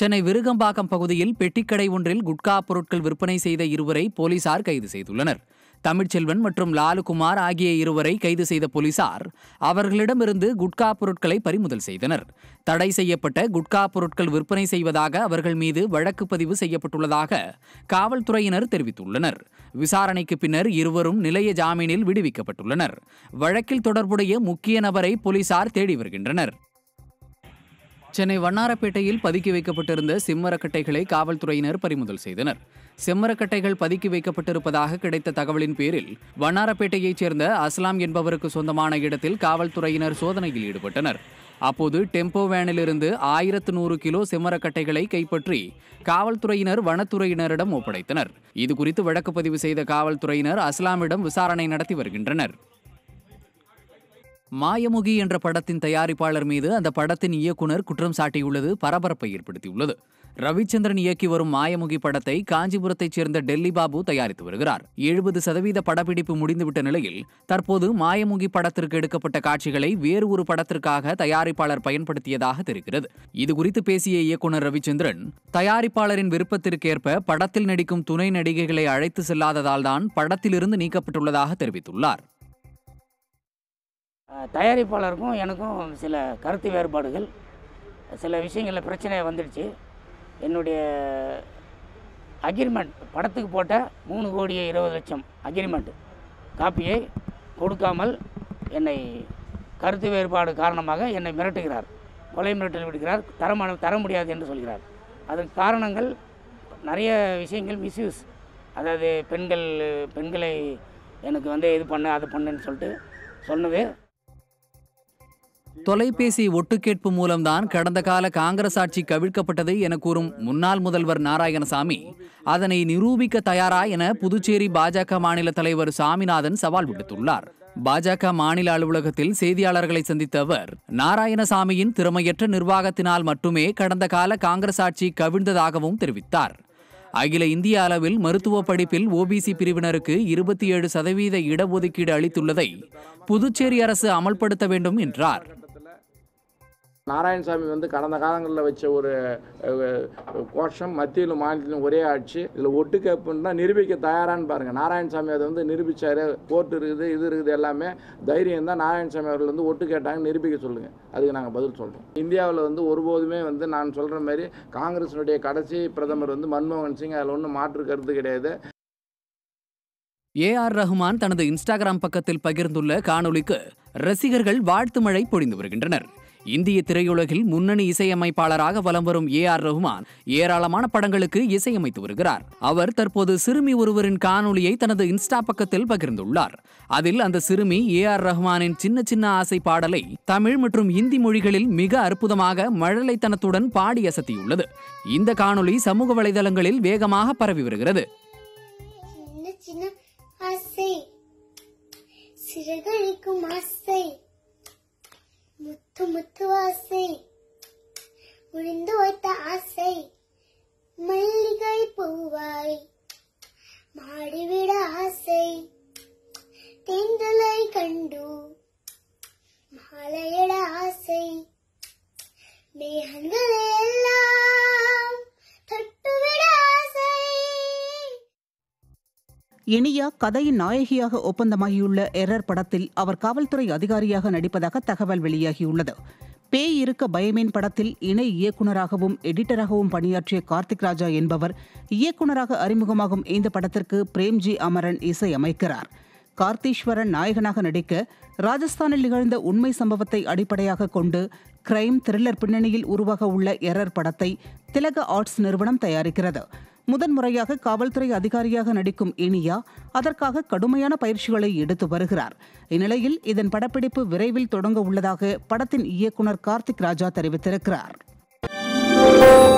சென்னை விருகம்பாக்கம் பகுதியில் பெட்டிக்கடை ஒன்றில் குட்கா பொருட்கள் விற்பனை செய்த இருவரை போலீசார் கைது செய்துள்ளனர் தமிழ்ச்செல்வன் மற்றும் லாலுகுமார் ஆகிய இருவரை கைது செய்த போலீசார் அவர்களிடமிருந்து குட்கா பொருட்களை பறிமுதல் செய்தனர் தடை செய்யப்பட்ட குட்கா பொருட்கள் விற்பனை செய்வதாக அவர்கள் மீது வழக்கு பதிவு செய்யப்பட்டுள்ளதாக காவல்துறையினர் தெரிவித்துள்ளனர் விசாரணைக்கு பின்னர் இருவரும் நிலைய ஜாமீனில் விடுவிக்கப்பட்டுள்ளனர் வழக்கில் தொடர்புடைய முக்கிய நபரை போலீசார் தேடி வருகின்றனர் சென்னை வண்ணாரப்பேட்டையில் பதுக்கி வைக்கப்பட்டிருந்த சிம்மரக்கட்டைகளை காவல்துறையினர் பறிமுதல் செய்தனர் செம்மரக்கட்டைகள் பதுக்கி வைக்கப்பட்டிருப்பதாக கிடைத்த தகவலின் பேரில் வண்ணாரப்பேட்டையைச் சேர்ந்த அஸ்லாம் என்பவருக்கு சொந்தமான இடத்தில் காவல்துறையினர் சோதனையில் ஈடுபட்டனர் அப்போது டெம்போ வேனிலிருந்து ஆயிரத்து நூறு கிலோ செம்மரக்கட்டைகளை கைப்பற்றி காவல்துறையினர் வனத்துறையினரிடம் ஒப்படைத்தனர் இதுகுறித்து வழக்கு பதிவு செய்த காவல்துறையினர் அஸ்லாமிடம் விசாரணை நடத்தி வருகின்றனர் மாயமுகி என்ற படத்தின் தயாரிப்பாளர் மீது அந்த படத்தின் இயக்குனர் குற்றம் சாட்டியுள்ளது பரபரப்பை ஏற்படுத்தியுள்ளது ரவிச்சந்திரன் இயக்கி வரும் மாயமுகி படத்தை காஞ்சிபுரத்தைச் சேர்ந்த டெல்லி பாபு தயாரித்து வருகிறார் எழுபது சதவீத படப்பிடிப்பு முடிந்துவிட்ட நிலையில் தற்போது மாயமுகி படத்திற்கு எடுக்கப்பட்ட காட்சிகளை வேறு ஒரு படத்திற்காக தயாரிப்பாளர் பயன்படுத்தியதாக தெரிகிறது இதுகுறித்து பேசிய இயக்குனர் ரவிச்சந்திரன் தயாரிப்பாளரின் விருப்பத்திற்கேற்ப படத்தில் நடிக்கும் துணை நடிகைகளை அழைத்து செல்லாததால் தான் படத்திலிருந்து நீக்கப்பட்டுள்ளதாக தெரிவித்துள்ளார் தயாரிப்பாளருக்கும் எனக்கும் சில கருத்து வேறுபாடுகள் சில விஷயங்களில் பிரச்சனை வந்துடுச்சு என்னுடைய அக்ரிமெண்ட் படத்துக்கு போட்ட மூணு கோடியே இருபது லட்சம் அக்ரிமெண்ட் காப்பியை கொடுக்காமல் என்னை கருத்து வேறுபாடு காரணமாக என்னை மிரட்டுகிறார் கொலை மிரட்டல் விடுகிறார் தரமான தர முடியாது என்று சொல்கிறார் அதன் காரணங்கள் நிறைய விஷயங்கள் மிஸ்யூஸ் அதாவது பெண்கள் பெண்களை எனக்கு வந்து இது பண்ணு அது பண்ணுன்னு சொல்லிட்டு சொன்னது தொலைபேசி ஒட்டுக்கேட்பு மூலம்தான் கடந்த கால காங்கிரஸ் ஆட்சி கவிழ்க்கப்பட்டது என கூறும் முன்னாள் முதல்வர் நாராயணசாமி அதனை நிரூபிக்க தயாரா என புதுச்சேரி பாஜக மாநில தலைவர் சாமிநாதன் சவால் விடுத்துள்ளார் பாஜக மாநில அலுவலகத்தில் செய்தியாளர்களை சந்தித்த அவர் நாராயணசாமியின் திறமையற்ற நிர்வாகத்தினால் மட்டுமே கடந்த கால காங்கிரஸ் ஆட்சி கவிழ்ந்ததாகவும் தெரிவித்தார் அகில இந்திய அளவில் மருத்துவ படிப்பில் ஓபிசி பிரிவினருக்கு இருபத்தி ஏழு சதவீத இடஒதுக்கீடு அளித்துள்ளதை புதுச்சேரி அரசு அமல்படுத்த வேண்டும் என்றார் நாராயணசாமி வந்து கடந்த காலங்களில் வச்ச ஒரு கோஷம் மத்தியிலும் மாநிலத்திலும் ஒரே ஆட்சி இதில் ஒட்டுக்கேப்புன்னா நிரூபிக்க தயாரான்னு பாருங்கள் நாராயணசாமி அதை வந்து நிரூபித்தார் கோர்ட் இருக்குது இது இருக்குது எல்லாமே தைரியம் தான் நாராயணசாமி அவர்கள் வந்து ஒட்டு கேட்டாங்கன்னு நிரூபிக்க சொல்லுங்கள் அதுக்கு நாங்கள் பதில் சொல்கிறோம் இந்தியாவில் வந்து ஒருபோதுமே வந்து நான் சொல்கிற மாதிரி காங்கிரஸினுடைய கடைசி பிரதமர் வந்து மன்மோகன் சிங் அதில் ஒன்றும் மாற்று கருத்து கிடையாது ஏ ஆர் ரஹ்மான் தனது இன்ஸ்டாகிராம் பக்கத்தில் பகிர்ந்துள்ள காணொலிக்கு ரசிகர்கள் வாழ்த்து மழை பொழிந்து வருகின்றனர் இந்திய திரையுலகில் முன்னணி இசையமைப்பாளராக வலம் வரும் ஏ ஆர் ரகுமான் ஏராளமான படங்களுக்கு இசையமைத்து வருகிறார் அவர் தற்போது சிறுமி ஒருவரின் காணொலியை தனது இன்ஸ்டா பக்கத்தில் பகிர்ந்துள்ளார் அதில் அந்த சிறுமி ஏ ஆர் ரஹ்மானின் சின்ன சின்ன ஆசை பாடலை தமிழ் மற்றும் இந்தி மொழிகளில் மிக அற்புதமாக மழலைத்தனத்துடன் பாடி அசத்தியுள்ளது இந்த காணொலி சமூக வலைதளங்களில் வேகமாக பரவி வருகிறது இனியா கதையின் நாயகியாக ஒப்பந்தமாகியுள்ள எரர் படத்தில் அவர் காவல்துறை அதிகாரியாக நடிப்பதாக தகவல் வெளியாகியுள்ளது பேய் இருக்க பயமேன் படத்தில் இணை இயக்குநராகவும் எடிட்டராகவும் பணியாற்றிய கார்த்திக் ராஜா என்பவர் இயக்குநராக அறிமுகமாகும் இந்த படத்திற்கு பிரேம்ஜி அமரன் இசை அமைக்கிறார் கார்த்தீஸ்வரன் நாயகனாக நடிக்க ராஜஸ்தானில் நிகழ்ந்த உண்மை சம்பவத்தை அடிப்படையாக கொண்டு கிரைம் த்ரில்லர் பின்னணியில் உருவாக உள்ள எரர் படத்தை திலக ஆர்ட்ஸ் நிறுவனம் தயாரிக்கிறது முதன்முறையாக காவல்துறை அதிகாரியாக நடிக்கும் இனியா அதற்காக கடுமையான பயிற்சிகளை எடுத்து வருகிறார் இந்நிலையில் இதன் படப்பிடிப்பு விரைவில் தொடங்க உள்ளதாக படத்தின் இயக்குனர் கார்த்திக் ராஜா தெரிவித்திருக்கிறார்